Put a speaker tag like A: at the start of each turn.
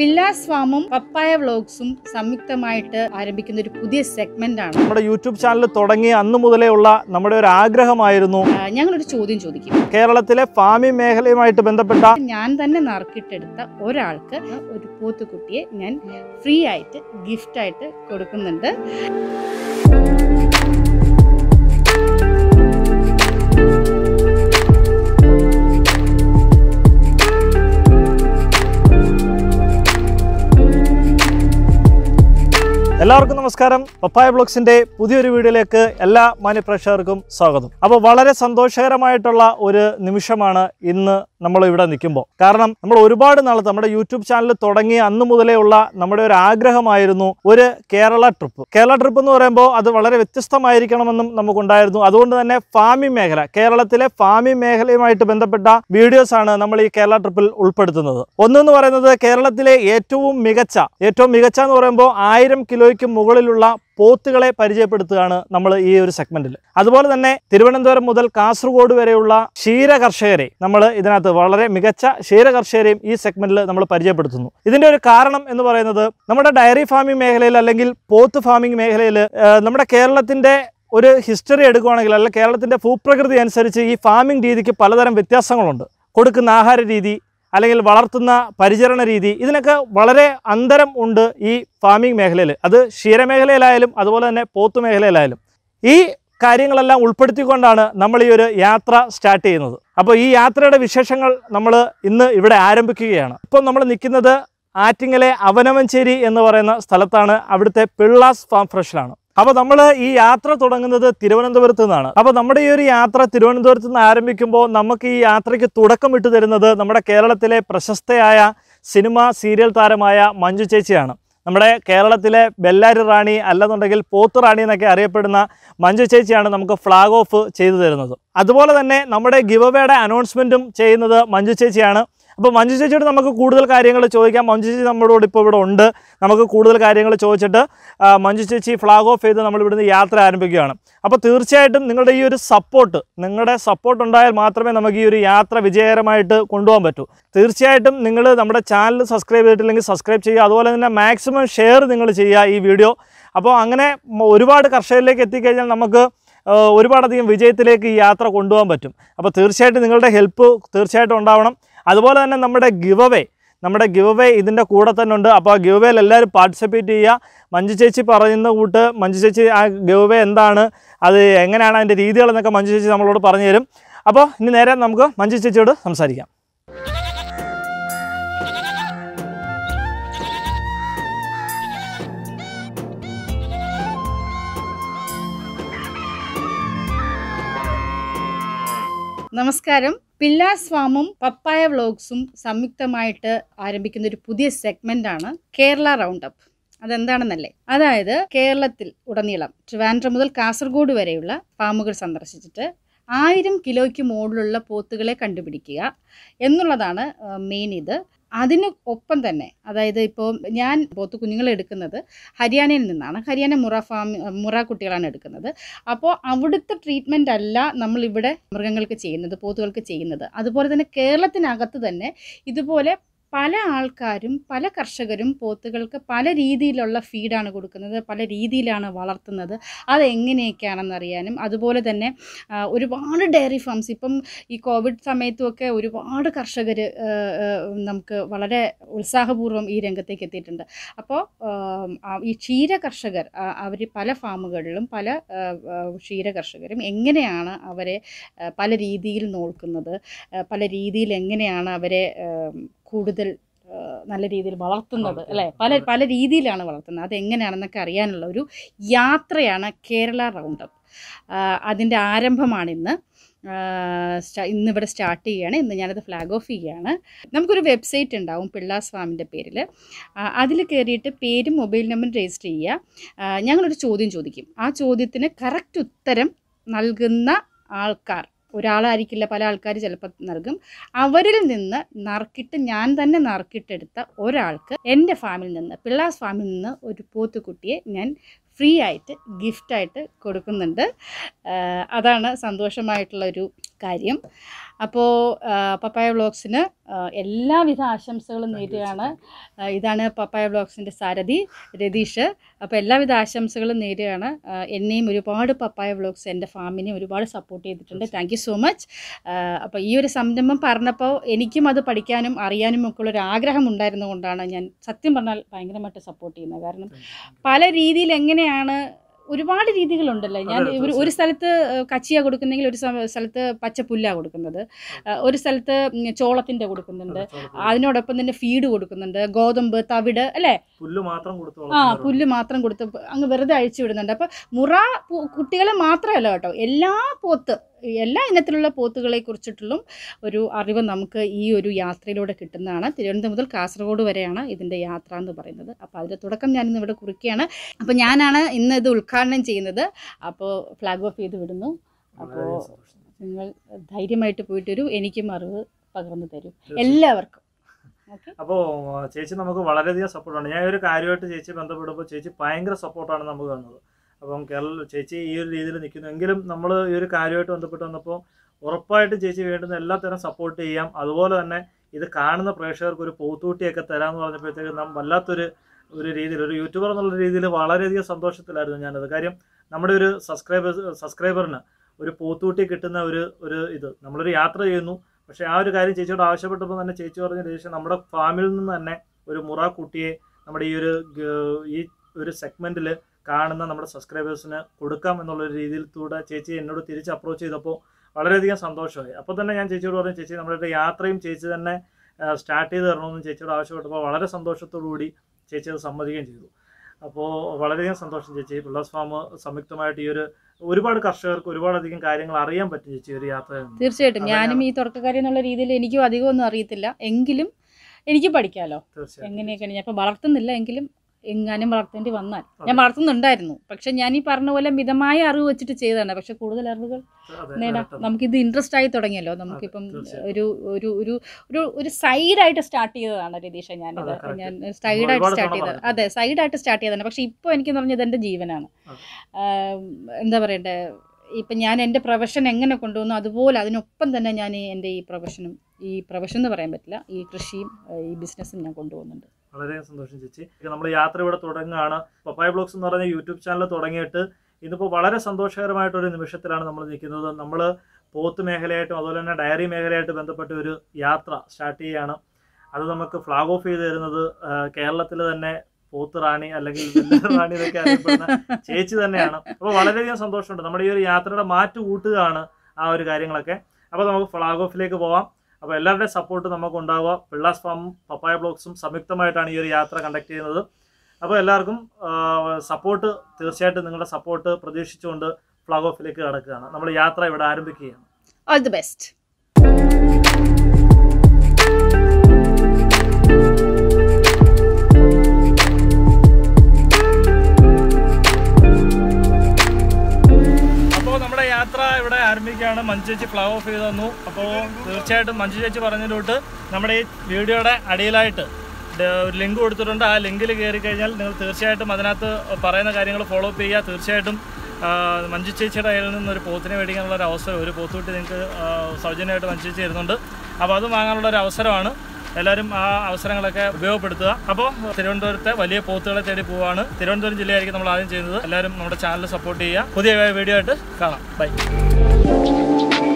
A: പില്ലാസ്വാമും പപ്പായ വ്ളോഗ്സും സംയുക്തമായിട്ട് ആരംഭിക്കുന്ന ഒരു പുതിയ സെഗ്മെന്റ് ആണ്
B: നമ്മുടെ യൂട്യൂബ് ചാനൽ തുടങ്ങിയ അന്ന് മുതലേ ഉള്ള നമ്മുടെ ഒരു ആഗ്രഹമായിരുന്നു
A: ഞങ്ങളൊരു ചോദ്യം ചോദിക്കും
B: കേരളത്തിലെ ഫാമിംഗ് മേഖലയുമായിട്ട് ബന്ധപ്പെട്ട
A: ഞാൻ തന്നെ നറുക്കിട്ടെടുത്ത ഒരാൾക്ക് ഒരു പോത്തുകുട്ടിയെ ഞാൻ ഫ്രീ ആയിട്ട് ഗിഫ്റ്റ് ആയിട്ട് കൊടുക്കുന്നുണ്ട്
B: എല്ലാവർക്കും നമസ്കാരം പപ്പായ ബ്ലോഗ്സിന്റെ പുതിയൊരു വീഡിയോയിലേക്ക് എല്ലാ മാന്യപ്രേക്ഷകർക്കും സ്വാഗതം അപ്പോൾ വളരെ സന്തോഷകരമായിട്ടുള്ള ഒരു നിമിഷമാണ് ഇന്ന് നമ്മൾ ഇവിടെ നിൽക്കുമ്പോൾ കാരണം നമ്മൾ ഒരുപാട് നാൾ നമ്മുടെ യൂട്യൂബ് ചാനൽ തുടങ്ങിയ അന്ന് മുതലേ ഉള്ള നമ്മുടെ ഒരു ആഗ്രഹമായിരുന്നു ഒരു കേരള ട്രിപ്പ് കേരള ട്രിപ്പ് എന്ന് പറയുമ്പോൾ അത് വളരെ വ്യത്യസ്തമായിരിക്കണമെന്നും നമുക്കുണ്ടായിരുന്നു അതുകൊണ്ട് തന്നെ ഫാമിംഗ് മേഖല കേരളത്തിലെ ഫാമിംഗ് മേഖലയുമായിട്ട് ബന്ധപ്പെട്ട വീഡിയോസ് ആണ് നമ്മൾ ഈ കേരള ട്രിപ്പിൽ ഉൾപ്പെടുത്തുന്നത് ഒന്നെന്ന് പറയുന്നത് കേരളത്തിലെ ഏറ്റവും മികച്ച ഏറ്റവും മികച്ച എന്ന് പറയുമ്പോൾ ആയിരം കിലോയ്ക്ക് രൂപയ്ക്കും മുകളിലുള്ള പോത്തുകളെ പരിചയപ്പെടുത്തുകയാണ് നമ്മൾ ഈ ഒരു സെഗ്മെന്റിൽ അതുപോലെ തന്നെ തിരുവനന്തപുരം മുതൽ കാസർഗോഡ് വരെയുള്ള ക്ഷീര കർഷകരെ നമ്മൾ ഇതിനകത്ത് വളരെ മികച്ച ക്ഷീര കർഷകരെയും ഈ സെഗ്മെന്റിൽ നമ്മൾ പരിചയപ്പെടുത്തുന്നു ഇതിന്റെ ഒരു കാരണം എന്ന് പറയുന്നത് നമ്മുടെ ഡയറി ഫാമിംഗ് മേഖലയിൽ അല്ലെങ്കിൽ പോത്ത് ഫാമിംഗ് മേഖലയിൽ നമ്മുടെ കേരളത്തിന്റെ ഒരു ഹിസ്റ്ററി എടുക്കുകയാണെങ്കിൽ അല്ലെങ്കിൽ കേരളത്തിന്റെ ഭൂപ്രകൃതി അനുസരിച്ച് ഈ ഫാമിംഗ് രീതിക്ക് പലതരം വ്യത്യാസങ്ങളുണ്ട് കൊടുക്കുന്ന ആഹാര രീതി അല്ലെങ്കിൽ വളർത്തുന്ന പരിചരണ രീതി ഇതിനൊക്കെ വളരെ അന്തരം ഉണ്ട് ഈ ഫാമിംഗ് മേഖലയിൽ അത് ക്ഷീരമേഖലയിലായാലും അതുപോലെ തന്നെ പോത്ത് മേഖലയിലായാലും ഈ കാര്യങ്ങളെല്ലാം ഉൾപ്പെടുത്തിക്കൊണ്ടാണ് നമ്മൾ ഈ ഒരു യാത്ര സ്റ്റാർട്ട് ചെയ്യുന്നത് അപ്പോൾ ഈ യാത്രയുടെ വിശേഷങ്ങൾ നമ്മൾ ഇന്ന് ഇവിടെ ആരംഭിക്കുകയാണ് ഇപ്പം നമ്മൾ നിൽക്കുന്നത് ആറ്റിങ്ങലെ അവനവഞ്ചേരി എന്ന് പറയുന്ന സ്ഥലത്താണ് അവിടുത്തെ പിള്ളാസ് ഫാം ഫ്രഷിലാണ് അപ്പോൾ നമ്മൾ ഈ യാത്ര തുടങ്ങുന്നത് തിരുവനന്തപുരത്ത് നിന്നാണ് അപ്പോൾ നമ്മുടെ ഈ ഒരു യാത്ര തിരുവനന്തപുരത്ത് നിന്ന് ആരംഭിക്കുമ്പോൾ നമുക്ക് ഈ യാത്രയ്ക്ക് തുടക്കം ഇട്ടു തരുന്നത് നമ്മുടെ കേരളത്തിലെ പ്രശസ്തയായ സിനിമ സീരിയൽ താരമായ മഞ്ജു ചേച്ചിയാണ് നമ്മുടെ കേരളത്തിലെ ബെല്ലാരി റാണി അല്ലെന്നുണ്ടെങ്കിൽ പോത്ത് റാണി എന്നൊക്കെ അറിയപ്പെടുന്ന മഞ്ജു ചേച്ചിയാണ് നമുക്ക് ഫ്ലാഗ് ഓഫ് ചെയ്തു തരുന്നത് അതുപോലെ തന്നെ നമ്മുടെ ഗിവ് അനൗൺസ്മെൻറ്റും ചെയ്യുന്നത് മഞ്ജു ചേച്ചിയാണ് അപ്പോൾ മഞ്ജു ചേച്ചിയോട് നമുക്ക് കൂടുതൽ കാര്യങ്ങൾ ചോദിക്കാം മഞ്ജു ചേച്ചി നമ്മളോട് ഇപ്പോൾ ഇവിടെ ഉണ്ട് നമുക്ക് കൂടുതൽ കാര്യങ്ങൾ ചോദിച്ചിട്ട് മഞ്ജു ചേച്ചി ഫ്ലാഗ് ഓഫ് ചെയ്ത് നമ്മൾ ഇവിടുന്ന് യാത്ര ആരംഭിക്കുകയാണ് അപ്പോൾ തീർച്ചയായിട്ടും നിങ്ങളുടെ ഈ ഒരു സപ്പോർട്ട് നിങ്ങളുടെ സപ്പോർട്ട് ഉണ്ടായാൽ മാത്രമേ നമുക്ക് ഈ ഒരു യാത്ര വിജയകരമായിട്ട് കൊണ്ടുപോകാൻ പറ്റൂ തീർച്ചയായിട്ടും നിങ്ങൾ നമ്മുടെ ചാനൽ സബ്സ്ക്രൈബ് ചെയ്തിട്ടില്ലെങ്കിൽ സബ്സ്ക്രൈബ് ചെയ്യുക അതുപോലെ തന്നെ മാക്സിമം ഷെയർ നിങ്ങൾ ചെയ്യുക ഈ വീഡിയോ അപ്പോൾ അങ്ങനെ ഒരുപാട് കർഷകരിലേക്ക് എത്തിക്കഴിഞ്ഞാൽ നമുക്ക് ഒരുപാടധികം വിജയത്തിലേക്ക് ഈ യാത്ര കൊണ്ടുപോകാൻ പറ്റും അപ്പോൾ തീർച്ചയായിട്ടും നിങ്ങളുടെ ഹെൽപ്പ് തീർച്ചയായിട്ടും ഉണ്ടാവണം അതുപോലെ തന്നെ നമ്മുടെ ഗിവ് അവേ നമ്മുടെ ഗിവ് അവേ ഇതിൻ്റെ കൂടെ തന്നെ ഉണ്ട് അപ്പോൾ ആ ഗിവ് അവേയിൽ എല്ലാവരും പാർട്ടിസിപ്പേറ്റ് ചെയ്യുക മഞ്ജു ചേച്ചി പറയുന്ന കൂട്ട് മഞ്ജു ചേച്ചി ആ ഗിവ് അവേ എന്താണ് അത് എങ്ങനെയാണ് അതിൻ്റെ രീതികളെന്നൊക്കെ മഞ്ജു ചേച്ചി നമ്മളോട് പറഞ്ഞു തരും അപ്പോൾ ഇനി നേരെ നമുക്ക് മഞ്ജു ചേച്ചിയോട് സംസാരിക്കാം
A: നമസ്കാരം പില്ലാസ് ഫാമും പപ്പായ വ്ളോഗ്സും സംയുക്തമായിട്ട് ആരംഭിക്കുന്ന ഒരു പുതിയ സെഗ്മെന്റ് ആണ് കേരള റൗണ്ട് അപ്പ് അതെന്താണെന്നല്ലേ അതായത് കേരളത്തിൽ ഉടനീളം ട്രിവാൻഡ്രം മുതൽ കാസർഗോഡ് വരെയുള്ള ഫാമുകൾ സന്ദർശിച്ചിട്ട് ആയിരം കിലോയ്ക്ക് മുകളിലുള്ള പോത്തുകളെ കണ്ടുപിടിക്കുക എന്നുള്ളതാണ് മെയിൻ ഇത് അതിന് ഒപ്പം തന്നെ അതായത് ഇപ്പോൾ ഞാൻ പോത്ത് കുഞ്ഞുങ്ങളെ എടുക്കുന്നത് ഹരിയാനയിൽ നിന്നാണ് ഹരിയാന മുറ ഫാമി മുറ കുട്ടികളാണ് എടുക്കുന്നത് അപ്പോൾ അവിടുത്തെ ട്രീറ്റ്മെൻ്റ് അല്ല നമ്മളിവിടെ മൃഗങ്ങൾക്ക് ചെയ്യുന്നത് പോത്തുകൾക്ക് ചെയ്യുന്നത് അതുപോലെ തന്നെ കേരളത്തിനകത്ത് തന്നെ ഇതുപോലെ പല ആൾക്കാരും പല കർഷകരും പോത്തുകൾക്ക് പല രീതിയിലുള്ള ഫീഡാണ് കൊടുക്കുന്നത് പല രീതിയിലാണ് വളർത്തുന്നത് അതെങ്ങനെയൊക്കെയാണെന്ന് അറിയാനും അതുപോലെ തന്നെ ഒരുപാട് ഡയറി ഫാംസ് ഇപ്പം ഈ കോവിഡ് സമയത്തുമൊക്കെ ഒരുപാട് കർഷകർ നമുക്ക് വളരെ ഉത്സാഹപൂർവ്വം ഈ രംഗത്തേക്ക് എത്തിയിട്ടുണ്ട് അപ്പോൾ ഈ ക്ഷീര കർഷകർ അവർ പല ഫാമുകളിലും പല ക്ഷീര കർഷകരും എങ്ങനെയാണ് അവരെ പല രീതിയിൽ നോക്കുന്നത് പല രീതിയിൽ എങ്ങനെയാണ് അവരെ കൂടുതൽ നല്ല രീതിയിൽ വളർത്തുന്നത് അല്ലേ പല പല രീതിയിലാണ് വളർത്തുന്നത് അതെങ്ങനെയാണെന്നൊക്കെ അറിയാനുള്ള ഒരു യാത്രയാണ് കേരള അപ്പ് അതിൻ്റെ ഇന്ന് ഇന്നിവിടെ സ്റ്റാർട്ട് ചെയ്യുകയാണ് ഇന്ന് ഞാനത് ഫ്ലാഗ് ഓഫ് ചെയ്യുകയാണ് നമുക്കൊരു വെബ്സൈറ്റ് ഉണ്ടാവും പിള്ളാസ്വാമിൻ്റെ പേരിൽ അതിൽ കയറിയിട്ട് പേരും മൊബൈൽ നമ്പറും രജിസ്റ്റർ ചെയ്യുക ഞങ്ങളൊരു ചോദ്യം ചോദിക്കും ആ ചോദ്യത്തിന് കറക്റ്റ് ഉത്തരം നൽകുന്ന ആൾക്കാർ ഒരാളായിരിക്കില്ല പല ആൾക്കാർ ചിലപ്പോൾ നൽകും അവരിൽ നിന്ന് നറുക്കിട്ട് ഞാൻ തന്നെ നറുക്കിട്ടെടുത്ത ഒരാൾക്ക് എൻ്റെ ഫാമിൽ നിന്ന് പിള്ളാസ് ഫാമിൽ നിന്ന് ഒരു പോത്തുകുട്ടിയെ ഞാൻ ഫ്രീ ആയിട്ട് ഗിഫ്റ്റായിട്ട് കൊടുക്കുന്നുണ്ട് അതാണ് സന്തോഷമായിട്ടുള്ളൊരു കാര്യം അപ്പോൾ പപ്പായ വ്ളോഗ്സിന് എല്ലാവിധ ആശംസകളും നേരിടുകയാണ് ഇതാണ് പപ്പായ വ്ളോഗ്സിൻ്റെ സാരഥി രതീഷ് അപ്പോൾ എല്ലാവിധ ആശംസകളും നേരിടുകയാണ് എന്നെയും ഒരുപാട് പപ്പായ വ്ളോഗ്സ് എൻ്റെ ഫാമിനെയും ഒരുപാട് സപ്പോർട്ട് ചെയ്തിട്ടുണ്ട് താങ്ക് സോ മച്ച് അപ്പോൾ ഈ ഒരു സംരംഭം പറഞ്ഞപ്പോൾ എനിക്കും അത് പഠിക്കാനും അറിയാനും ഒക്കെ ഉള്ളൊരു ആഗ്രഹം ഉണ്ടായിരുന്നുകൊണ്ടാണ് ഞാൻ സത്യം പറഞ്ഞാൽ ഭയങ്കരമായിട്ട് സപ്പോർട്ട് ചെയ്യുന്നത് കാരണം പല രീതിയിൽ എങ്ങനെയാണ് ഒരുപാട് രീതികളുണ്ടല്ലോ ഞാൻ ഒരു സ്ഥലത്ത് കച്ചിയ കൊടുക്കുന്നെങ്കിൽ ഒരു സ്ഥലത്ത് പച്ചപ്പുല്ല കൊടുക്കുന്നത് ഒരു സ്ഥലത്ത് ചോളത്തിൻ്റെ കൊടുക്കുന്നുണ്ട് അതിനോടൊപ്പം തന്നെ ഫീഡ് കൊടുക്കുന്നുണ്ട് ഗോതമ്പ് തവിട് അല്ലേ
B: പുല്ല് മാത്രം ആ
A: പുല്ല് മാത്രം കൊടുത്ത് അങ്ങ് വെറുതെ അഴിച്ചു വിടുന്നുണ്ട് അപ്പം മുറ കുട്ടികളെ മാത്രമല്ല കേട്ടോ എല്ലാ പോത്ത് എല്ലാ ഇനത്തിലുള്ള പോത്തുകളെ കുറിച്ചിട്ടുള്ള ഒരു അറിവ് നമുക്ക് ഈ ഒരു യാത്രയിലൂടെ കിട്ടുന്നതാണ് തിരുവനന്തപുരം മുതൽ കാസർഗോഡ് വരെയാണ് ഇതിൻ്റെ യാത്ര എന്ന് പറയുന്നത് അപ്പോൾ അതിൻ്റെ തുടക്കം ഞാനിന്ന് ഇവിടെ കുറിക്കുകയാണ് അപ്പോൾ ഞാനാണ് ഇന്ന് ഇത് ഉദ്ഘാടനം ഉദ്ഘാടനം ചെയ്യുന്നത് അപ്പോൾ ഫ്ലാഗ് ഓഫ് ചെയ്ത് വിടുന്നു അപ്പോൾ നിങ്ങൾ ധൈര്യമായിട്ട് പോയിട്ടൊരു എനിക്കും അറിവ് പകർന്നു തരും എല്ലാവർക്കും
B: അപ്പോ ചേച്ചി നമുക്ക് വളരെയധികം സപ്പോർട്ടാണ് ഞാൻ ഒരു കാര്യമായിട്ട് ചേച്ചി ബന്ധപ്പെടുമ്പോൾ ചേച്ചി ഭയങ്കര സപ്പോർട്ടാണ് നമുക്ക് കാണുന്നത് അപ്പം കേരള ചേച്ചി ഈ ഒരു രീതിയിൽ നിൽക്കുന്നു എങ്കിലും നമ്മൾ ഈ ഒരു കാര്യമായിട്ട് ബന്ധപ്പെട്ട് വന്നപ്പോൾ ഉറപ്പായിട്ടും ചേച്ചി വേണ്ടുന്ന എല്ലാ തരം സപ്പോർട്ട് ചെയ്യാം അതുപോലെ തന്നെ ഇത് കാണുന്ന പ്രേക്ഷകർക്ക് ഒരു പോത്തൂട്ടിയൊക്കെ തരാമെന്ന് പറഞ്ഞപ്പോഴത്തേക്ക് നാം വല്ലാത്തൊരു ഒരു രീതിയിൽ ഒരു യൂട്യൂബർ എന്നുള്ള രീതിയിൽ വളരെയധികം സന്തോഷത്തിലായിരുന്നു ഞാനത് കാര്യം നമ്മുടെ ഒരു സബ്സ്ക്രൈബർ സബ്സ്ക്രൈബറിന് ഒരു പോത്തൂട്ടി കിട്ടുന്ന ഒരു ഒരു ഇത് നമ്മളൊരു യാത്ര ചെയ്യുന്നു പക്ഷേ ആ ഒരു കാര്യം ചേച്ചിയോട് ആവശ്യപ്പെട്ടപ്പോൾ തന്നെ ചേച്ചി പറഞ്ഞ ശേഷം നമ്മുടെ ഫാമിൽ നിന്ന് തന്നെ ഒരു മുറ കുട്ടിയെ നമ്മുടെ ഈ ഒരു ഈ ഒരു സെഗ്മെന്റിൽ കാണുന്ന നമ്മുടെ സബ്സ്ക്രൈബേഴ്സിന് കൊടുക്കാം എന്നുള്ള രീതിയിൽ കൂടെ ചേച്ചി എന്നോട് തിരിച്ച് അപ്രോച്ച് ചെയ്തപ്പോൾ വളരെയധികം സന്തോഷമായി അപ്പോൾ തന്നെ ഞാൻ ചേച്ചിയോട് പറഞ്ഞു ചേച്ചി നമ്മുടെ യാത്രയും ചേച്ചി തന്നെ സ്റ്റാർട്ട് ചെയ്ത് തരണമെന്ന് ചേച്ചിയോട് ആവശ്യപ്പെട്ടപ്പോൾ വളരെ സന്തോഷത്തോടു കൂടി ചേച്ചി അത് സമ്മതിക്കുകയും ചെയ്തു അപ്പോൾ വളരെയധികം സന്തോഷം ചേച്ചി പിള്ളേഴ്സ് ഫാം സംയുക്തമായിട്ട് ഈ ഒരു ഒരുപാട് കർഷകർക്ക് ഒരുപാടധികം കാര്യങ്ങൾ അറിയാൻ പറ്റും ചേച്ചി ഒരു യാത്ര തീർച്ചയായിട്ടും ഞാനും
A: ഈ തുടക്കക്കാരി എന്നുള്ള രീതിയിൽ എനിക്കും അധികമൊന്നും അറിയത്തില്ല എങ്കിലും എനിക്ക് പഠിക്കാമല്ലോ എങ്ങനെയൊക്കെയാണ് ഞാൻ ഇപ്പം വളർത്തുന്നില്ല എങ്കിലും എങ്ങാനും വളർത്തേണ്ടി വന്നാൽ ഞാൻ വളർത്തുന്നുണ്ടായിരുന്നു പക്ഷെ ഞാൻ ഈ പറഞ്ഞ പോലെ മിതമായ അറിവ് വെച്ചിട്ട് ചെയ്തതാണ് പക്ഷെ കൂടുതൽ അറിവുകൾ നേടാം നമുക്കിത് ഇൻട്രസ്റ്റ് ആയി തുടങ്ങിയല്ലോ നമുക്കിപ്പം ഒരു ഒരു ഒരു ഒരു ഒരു സൈഡായിട്ട് സ്റ്റാർട്ട് ചെയ്തതാണ് രതീഷ ഞാനിത് ഞാൻ സൈഡായിട്ട് സ്റ്റാർട്ട് ചെയ്തത് അതെ സൈഡായിട്ട് സ്റ്റാർട്ട് ചെയ്തതാണ് പക്ഷെ ഇപ്പോൾ എനിക്ക് പറഞ്ഞാൽ എൻ്റെ ജീവനാണ് എന്താ പറയണ്ടേ ഇപ്പം ഞാൻ എൻ്റെ പ്രൊഫഷൻ എങ്ങനെ കൊണ്ടുവന്നു അതുപോലെ അതിനൊപ്പം തന്നെ ഞാൻ എൻ്റെ ഈ പ്രൊഫഷനും ഈ പ്രൊഫഷൻ എന്ന് പറയാൻ പറ്റില്ല ഈ കൃഷിയും ഈ ബിസിനസ്സും ഞാൻ കൊണ്ടുപോകുന്നുണ്ട്
B: വളരെ സന്തോഷം ചേച്ചി നമ്മൾ യാത്ര ഇവിടെ തുടങ്ങുകയാണ് പപ്പായ ബ്ലോഗ്സ് എന്ന് പറയുന്ന യൂട്യൂബ് ചാനൽ തുടങ്ങിയിട്ട് ഇന്നിപ്പോൾ വളരെ സന്തോഷകരമായിട്ടൊരു നിമിഷത്തിലാണ് നമ്മൾ നിൽക്കുന്നത് നമ്മൾ പോത്ത് മേഖലയായിട്ടും അതുപോലെ തന്നെ ഡയറി മേഖലയായിട്ട് ബന്ധപ്പെട്ട ഒരു യാത്ര സ്റ്റാർട്ട് ചെയ്യുകയാണ് അത് നമുക്ക് ഫ്ലാഗ് ഓഫ് ചെയ്ത് തരുന്നത് കേരളത്തിൽ തന്നെ പോത്ത് റാണി അല്ലെങ്കിൽ റാണി എന്നൊക്കെ അറിയപ്പെടുന്ന ചേച്ചി തന്നെയാണ് അപ്പോൾ വളരെയധികം സന്തോഷമുണ്ട് നമ്മുടെ ഈ ഒരു യാത്രയുടെ മാറ്റ് കൂട്ടുകയാണ് ആ ഒരു കാര്യങ്ങളൊക്കെ അപ്പോൾ നമുക്ക് ഫ്ലാഗ് ഓഫിലേക്ക് പോവാം അപ്പോൾ എല്ലാവരുടെയും സപ്പോർട്ട് നമുക്ക് ഉണ്ടാവുക പിള്ളേഴ്സ് ഫാമും പപ്പായ ബ്ലോഗ്സും സംയുക്തമായിട്ടാണ് ഈ ഒരു യാത്ര കണ്ടക്ട് ചെയ്യുന്നത് അപ്പോൾ എല്ലാവർക്കും സപ്പോർട്ട് തീർച്ചയായിട്ടും നിങ്ങളുടെ സപ്പോർട്ട് പ്രതീക്ഷിച്ചുകൊണ്ട് ഫ്ലാഗ് ഓഫിലേക്ക് കടക്കുകയാണ് നമ്മൾ യാത്ര ഇവിടെ ആരംഭിക്കുകയാണ് ഓൾ ദി ബെസ്റ്റ് നമ്മുടെ യാത്ര ഇവിടെ ആരംഭിക്കുകയാണ് മഞ്ജു ചേച്ചി ഫ്ലവർ ഓഫ് ചെയ്ത് തന്നു അപ്പോൾ തീർച്ചയായിട്ടും മഞ്ജു ചേച്ചി പറഞ്ഞതിലോട്ട് നമ്മുടെ ഈ വീഡിയോയുടെ അടിയിലായിട്ട് ഒരു ലിങ്ക് കൊടുത്തിട്ടുണ്ട് ആ ലിങ്കിൽ കയറി കഴിഞ്ഞാൽ നിങ്ങൾ തീർച്ചയായിട്ടും അതിനകത്ത് പറയുന്ന കാര്യങ്ങൾ ഫോളോ അപ്പ് ചെയ്യുക തീർച്ചയായിട്ടും മഞ്ജു ചേച്ചിയുടെ കയ്യിൽ നിന്ന് ഒരു പോത്തിനെ മേടിക്കാനുള്ള ഒരു അവസരം ഒരു പോത്തുകുട്ടി നിങ്ങൾക്ക് സൗജന്യമായിട്ട് മഞ്ജു ചേച്ചി തരുന്നുണ്ട് അപ്പോൾ അത് വാങ്ങാനുള്ള ഒരു അവസരമാണ് എല്ലാവരും ആ അവസരങ്ങളൊക്കെ ഉപയോഗപ്പെടുത്തുക അപ്പോൾ തിരുവനന്തപുരത്തെ വലിയ പോത്തുകളെ തേടി പോവാണ് തിരുവനന്തപുരം ജില്ലയായിരിക്കും നമ്മൾ ആദ്യം ചെയ്യുന്നത് എല്ലാവരും നമ്മുടെ ചാനൽ സപ്പോർട്ട് ചെയ്യുക പുതിയ വീഡിയോ ആയിട്ട് കാണാം ബൈ